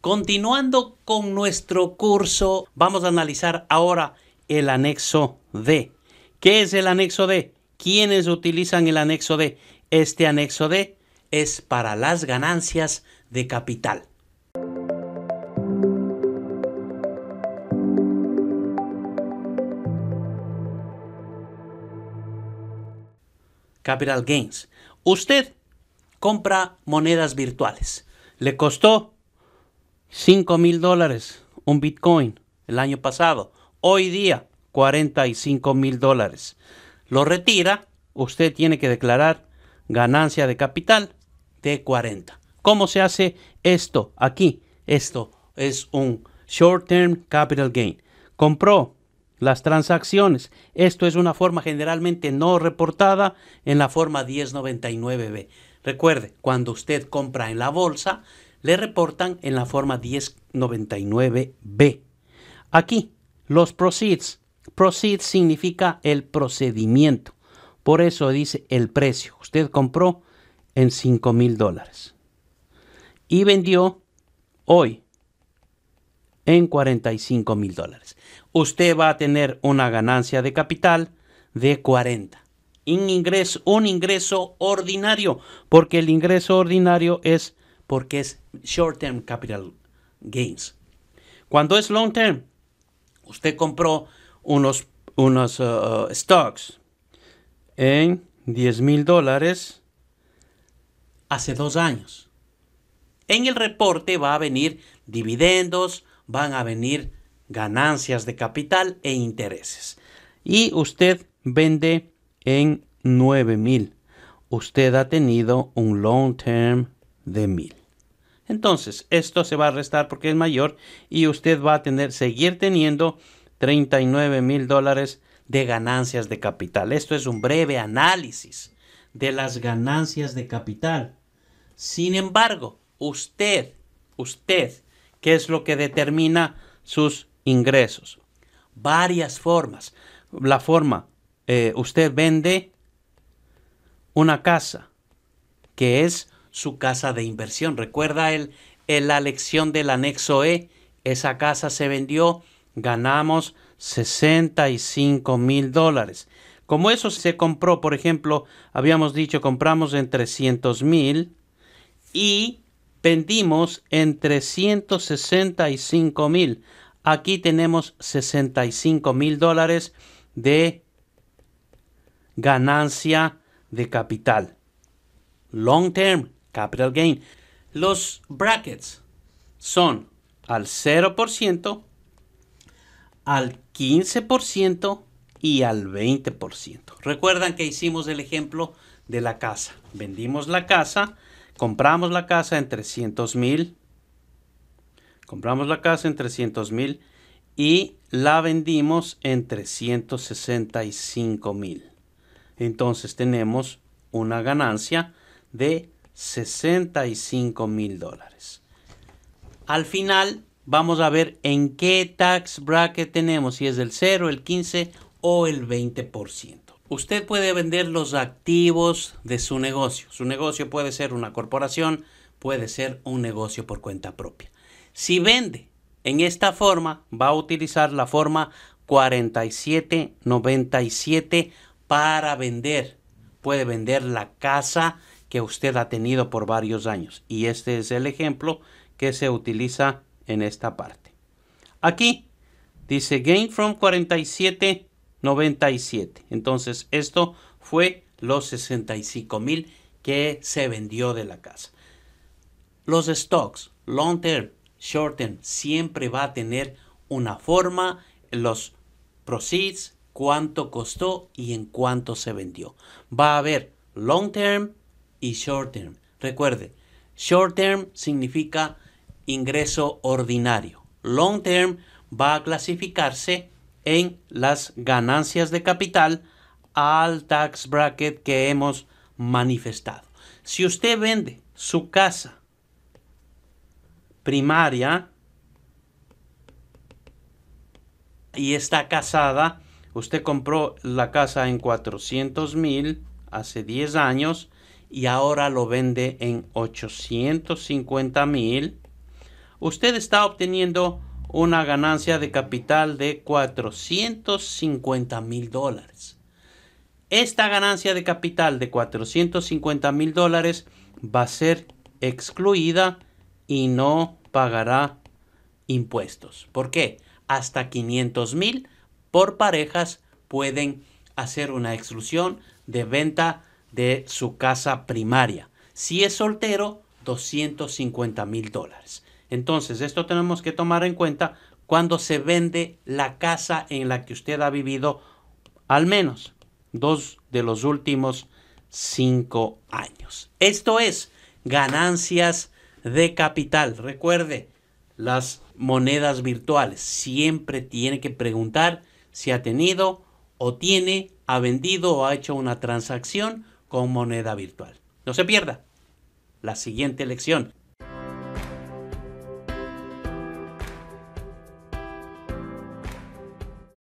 Continuando con nuestro curso, vamos a analizar ahora el anexo D. ¿Qué es el anexo D? ¿Quiénes utilizan el anexo D? Este anexo D es para las ganancias de capital. Capital Gains. Usted compra monedas virtuales. Le costó 5 mil dólares un Bitcoin el año pasado. Hoy día, 45 mil dólares. Lo retira, usted tiene que declarar ganancia de capital de 40. ¿Cómo se hace esto aquí? Esto es un short term capital gain. Compró las transacciones. Esto es una forma generalmente no reportada en la forma 1099B. Recuerde, cuando usted compra en la bolsa, le reportan en la forma 1099B. Aquí, los proceeds. Proceeds significa el procedimiento. Por eso dice el precio. Usted compró en $5,000. mil dólares y vendió hoy en 45 mil dólares. Usted va a tener una ganancia de capital de 40. ingreso, un ingreso ordinario, porque el ingreso ordinario es porque es short-term capital gains. Cuando es long-term, usted compró unos, unos uh, uh, stocks en 10 mil dólares hace dos años. En el reporte va a venir dividendos, van a venir ganancias de capital e intereses. Y usted vende en 9 mil. Usted ha tenido un long term de mil. Entonces, esto se va a restar porque es mayor y usted va a tener, seguir teniendo 39 mil dólares de ganancias de capital. Esto es un breve análisis de las ganancias de capital. Sin embargo, usted, usted, ¿qué es lo que determina sus ingresos? Varias formas. La forma, eh, usted vende una casa, que es su casa de inversión. Recuerda el, en la lección del anexo E, esa casa se vendió, ganamos 65 mil dólares. Como eso se compró, por ejemplo, habíamos dicho compramos en 300 mil y vendimos en 365 mil. Aquí tenemos 65 mil dólares de ganancia de capital. Long term, capital gain. Los brackets son al 0%, al 15% y al 20%. Recuerdan que hicimos el ejemplo de la casa. Vendimos la casa, compramos la casa en 300 mil, compramos la casa en 300 mil y la vendimos en 365 mil. Entonces tenemos una ganancia de 65 mil dólares. Al final vamos a ver en qué tax bracket tenemos, si es el 0, el 15 o el 20%. Usted puede vender los activos de su negocio. Su negocio puede ser una corporación, puede ser un negocio por cuenta propia. Si vende en esta forma, va a utilizar la forma 4797 para vender. Puede vender la casa que usted ha tenido por varios años. Y este es el ejemplo que se utiliza en esta parte. Aquí dice gain from 47 97. Entonces esto fue los 65 mil que se vendió de la casa. Los stocks, long term, short term, siempre va a tener una forma, los proceeds, cuánto costó y en cuánto se vendió. Va a haber long term, y short term. Recuerde, short term significa ingreso ordinario. Long term va a clasificarse en las ganancias de capital al tax bracket que hemos manifestado. Si usted vende su casa primaria y está casada, usted compró la casa en 400 mil hace 10 años y ahora lo vende en 850 mil, usted está obteniendo una ganancia de capital de 450 mil dólares. Esta ganancia de capital de 450 mil dólares va a ser excluida y no pagará impuestos. ¿Por qué? Hasta 500 mil por parejas pueden hacer una exclusión de venta de su casa primaria. Si es soltero, 250 mil dólares. Entonces, esto tenemos que tomar en cuenta cuando se vende la casa en la que usted ha vivido al menos dos de los últimos cinco años. Esto es ganancias de capital. Recuerde, las monedas virtuales siempre tiene que preguntar si ha tenido o tiene, ha vendido o ha hecho una transacción con moneda virtual. No se pierda la siguiente lección